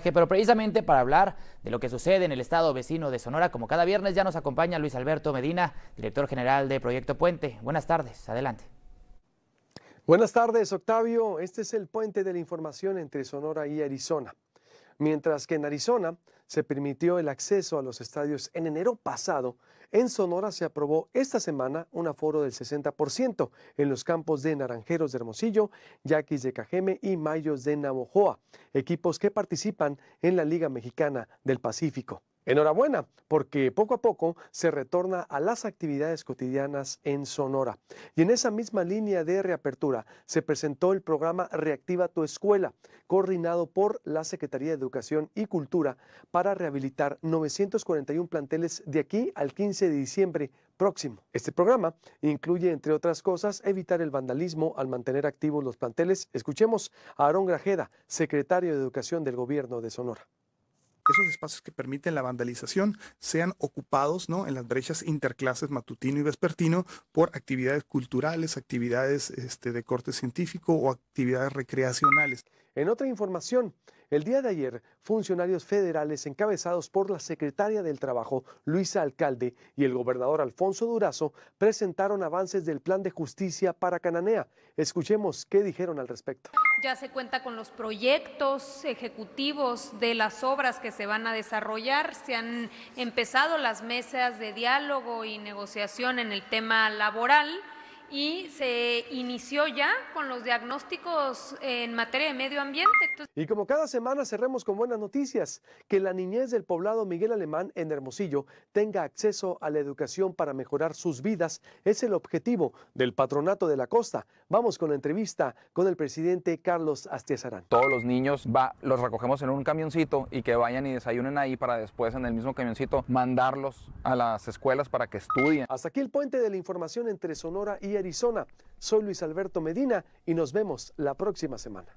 pero precisamente para hablar de lo que sucede en el estado vecino de Sonora, como cada viernes ya nos acompaña Luis Alberto Medina, director general de Proyecto Puente. Buenas tardes, adelante. Buenas tardes, Octavio. Este es el puente de la información entre Sonora y Arizona. Mientras que en Arizona se permitió el acceso a los estadios en enero pasado, en Sonora se aprobó esta semana un aforo del 60% en los campos de Naranjeros de Hermosillo, Yaquis de Cajeme y Mayos de Navojoa, equipos que participan en la Liga Mexicana del Pacífico. Enhorabuena, porque poco a poco se retorna a las actividades cotidianas en Sonora. Y en esa misma línea de reapertura se presentó el programa Reactiva tu Escuela, coordinado por la Secretaría de Educación y Cultura para rehabilitar 941 planteles de aquí al 15 de diciembre próximo. Este programa incluye, entre otras cosas, evitar el vandalismo al mantener activos los planteles. Escuchemos a Aarón Grajeda, secretario de Educación del Gobierno de Sonora esos espacios que permiten la vandalización sean ocupados ¿no? en las brechas interclases matutino y vespertino por actividades culturales, actividades este, de corte científico o actividades recreacionales. En otra información, el día de ayer, funcionarios federales encabezados por la secretaria del Trabajo, Luisa Alcalde, y el gobernador Alfonso Durazo presentaron avances del plan de justicia para Cananea. Escuchemos qué dijeron al respecto. Ya se cuenta con los proyectos ejecutivos de las obras que se van a desarrollar. Se han empezado las mesas de diálogo y negociación en el tema laboral y se inició ya con los diagnósticos en materia de medio ambiente. Y como cada semana cerremos con buenas noticias, que la niñez del poblado Miguel Alemán en Hermosillo tenga acceso a la educación para mejorar sus vidas es el objetivo del Patronato de la Costa. Vamos con la entrevista con el presidente Carlos Astiazarán. Todos los niños va, los recogemos en un camioncito y que vayan y desayunen ahí para después en el mismo camioncito mandarlos a las escuelas para que estudien. Hasta aquí el puente de la información entre Sonora y Arizona. Soy Luis Alberto Medina y nos vemos la próxima semana.